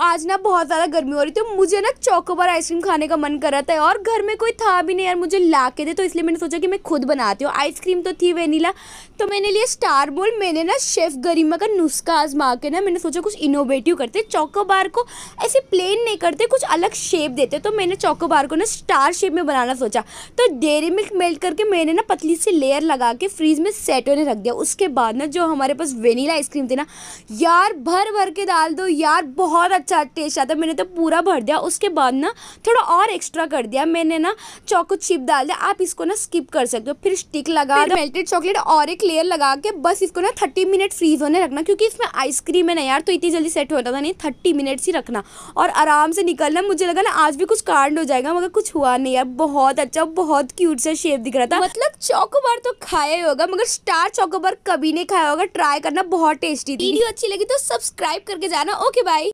आज ना बहुत ज़्यादा गर्मी हो रही थी मुझे ना चौकोबार आइसक्रीम खाने का मन कर रहा था और घर में कोई था भी नहीं यार मुझे ला के दे तो इसलिए मैंने सोचा कि मैं खुद बनाती हूँ आइसक्रीम तो थी वेनीला तो मैंने लिए स्टार बोल मैंने ना शेफ़ गरिमा का नुस्खा आजमा के ना मैंने सोचा कुछ इनोवेटिव करते चौकोबार को ऐसे प्लेन नहीं करते कुछ अलग शेप देते तो मैंने चौकोबार को ना स्टार शेप में बनाना सोचा तो डेरी मिल्क मेल्ट करके मैंने ना पतली सी लेयर लगा के फ्रीज में सेट होने रख दिया उसके बाद ना जो हमारे पास वेनीला आइसक्रीम थी ना यार भर भर के डाल दो यार बहुत अच्छा टेस्ट आता मैंने तो पूरा भर दिया उसके बाद ना थोड़ा और एक्स्ट्रा कर दिया मैंने ना चौको चिप डाल दिया आप इसको ना स्किप कर सकते हो फिर स्टिक लगा दो मेल्टेड चॉकलेट और एक लेयर लगा के बस इसको ना थर्टी मिनट फ्रीज होने रखना क्योंकि इसमें आइसक्रीम है ना यार तो इतनी जल्दी सेट होता था नहीं थर्टी मिनट्स ही रखना और आराम से निकलना मुझे लगा ना आज भी कुछ कांड हो जाएगा मगर कुछ हुआ नहीं यार बहुत अच्छा बहुत क्यूट सा शेप दिख रहा था मतलब चौकोबार तो खाया ही होगा मगर स्टार चॉकोबार कभी नहीं खाया होगा ट्राई करना बहुत टेस्टी थी वीडियो अच्छी लगी तो सब्सक्राइब करके जाना ओके बाय